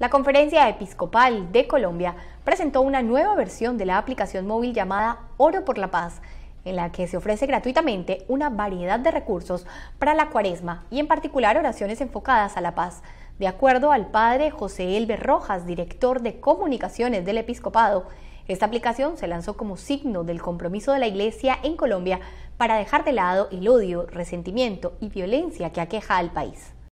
La Conferencia Episcopal de Colombia presentó una nueva versión de la aplicación móvil llamada Oro por la Paz, en la que se ofrece gratuitamente una variedad de recursos para la cuaresma y en particular oraciones enfocadas a la paz. De acuerdo al padre José Elber Rojas, director de comunicaciones del episcopado, esta aplicación se lanzó como signo del compromiso de la Iglesia en Colombia para dejar de lado el odio, resentimiento y violencia que aqueja al país.